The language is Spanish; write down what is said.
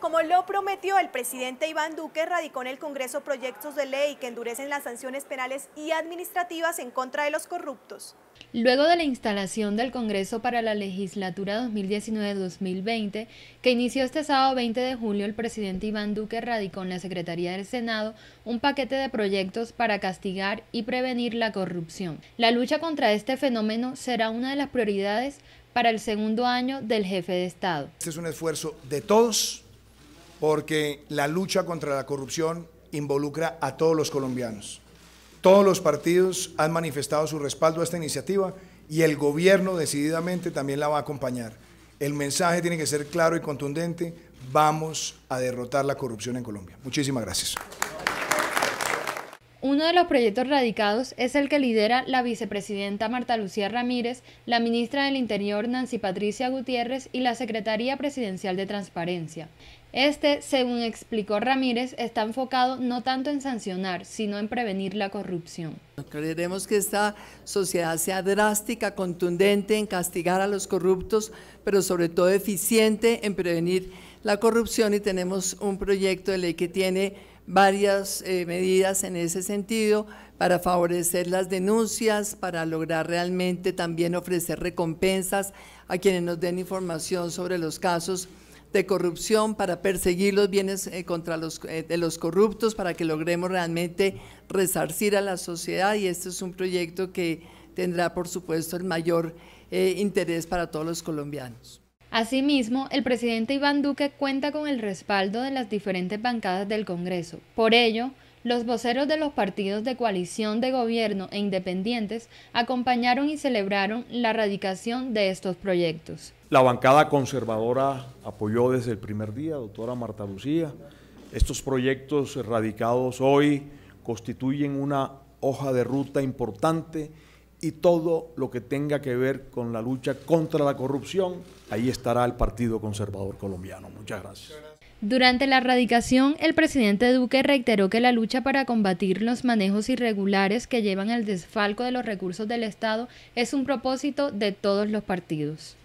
Como lo prometió el presidente Iván Duque, radicó en el Congreso proyectos de ley que endurecen las sanciones penales y administrativas en contra de los corruptos. Luego de la instalación del Congreso para la legislatura 2019-2020, que inició este sábado 20 de julio, el presidente Iván Duque radicó en la Secretaría del Senado un paquete de proyectos para castigar y prevenir la corrupción. La lucha contra este fenómeno será una de las prioridades para el segundo año del jefe de Estado. Este es un esfuerzo de todos porque la lucha contra la corrupción involucra a todos los colombianos. Todos los partidos han manifestado su respaldo a esta iniciativa y el gobierno decididamente también la va a acompañar. El mensaje tiene que ser claro y contundente, vamos a derrotar la corrupción en Colombia. Muchísimas gracias. Uno de los proyectos radicados es el que lidera la vicepresidenta Marta Lucía Ramírez, la ministra del Interior Nancy Patricia Gutiérrez y la Secretaría Presidencial de Transparencia. Este, según explicó Ramírez, está enfocado no tanto en sancionar, sino en prevenir la corrupción. Creeremos que esta sociedad sea drástica, contundente en castigar a los corruptos, pero sobre todo eficiente en prevenir la corrupción y tenemos un proyecto de ley que tiene varias eh, medidas en ese sentido para favorecer las denuncias, para lograr realmente también ofrecer recompensas a quienes nos den información sobre los casos de corrupción, para perseguir los bienes eh, contra los, eh, de los corruptos, para que logremos realmente resarcir a la sociedad y este es un proyecto que tendrá por supuesto el mayor interés para todos los colombianos. Asimismo, el presidente Iván Duque cuenta con el respaldo de las diferentes bancadas del Congreso. Por ello, los voceros de los partidos de coalición de gobierno e independientes acompañaron y celebraron la radicación de estos proyectos. La bancada conservadora apoyó desde el primer día, doctora Marta Lucía. Estos proyectos radicados hoy constituyen una hoja de ruta importante y todo lo que tenga que ver con la lucha contra la corrupción, ahí estará el Partido Conservador Colombiano. Muchas gracias. Durante la radicación, el presidente Duque reiteró que la lucha para combatir los manejos irregulares que llevan al desfalco de los recursos del Estado es un propósito de todos los partidos.